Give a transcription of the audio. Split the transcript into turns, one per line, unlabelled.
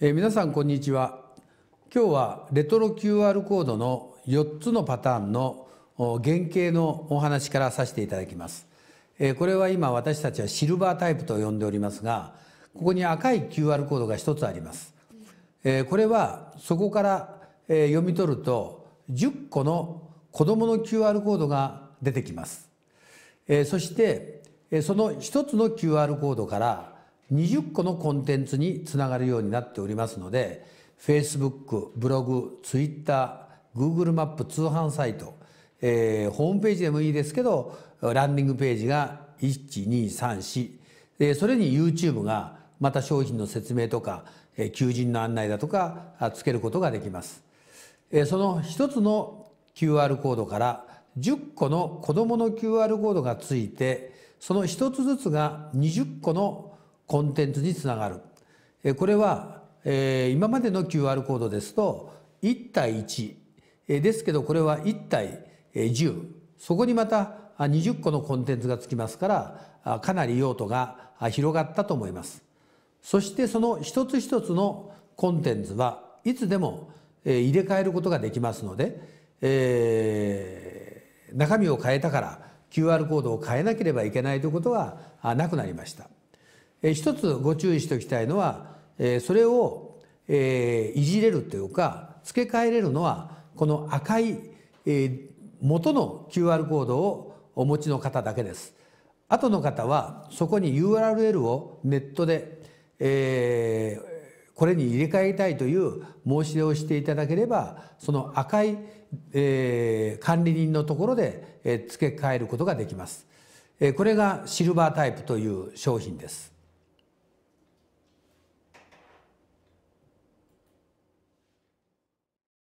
えー、皆さんこんにちは今日はレトロ QR コードの4つのパターンの原型のお話からさせていただきます、えー、これは今私たちはシルバータイプと呼んでおりますがここに赤い QR コードが1つありますえー、これはそこからえ読み取ると10個の子どもの QR コードが出てきますえそしてその1つの QR コードから20個のコンテンツにつながるようになっておりますので Facebook ブログ TwitterGoogle マップ通販サイト、えー、ホームページでもいいですけどランディングページが1234、それに YouTube がまた商品の説明とか、求人の案内だとかつけることができます、その一つの QR コードから10個の子どもの QR コードがついてその一つずつが20個のコンテンツにつながるこれは、え今までの QR コードですと1対1ですけどこれは1対10そこにまた20個のコンテンツがつきますからかなり用途が広がったと思いますそしてその一つ一つのコンテンツはいつでも入れ替えることができますので、えー、中身を変えたから QR コードを変えなければいけないということはなくなりました。一つご注意しておきたいのはそれをいじれるというか付け替えれるのはこの赤い元の QR コードをお持ちの方だけです。後の方はそこに URL をネットで、えー、これに入れ替えたいという申し出をしていただければその赤い、えー、管理人のところで、えー、付け替えることができます、これがシルバータイプという商品です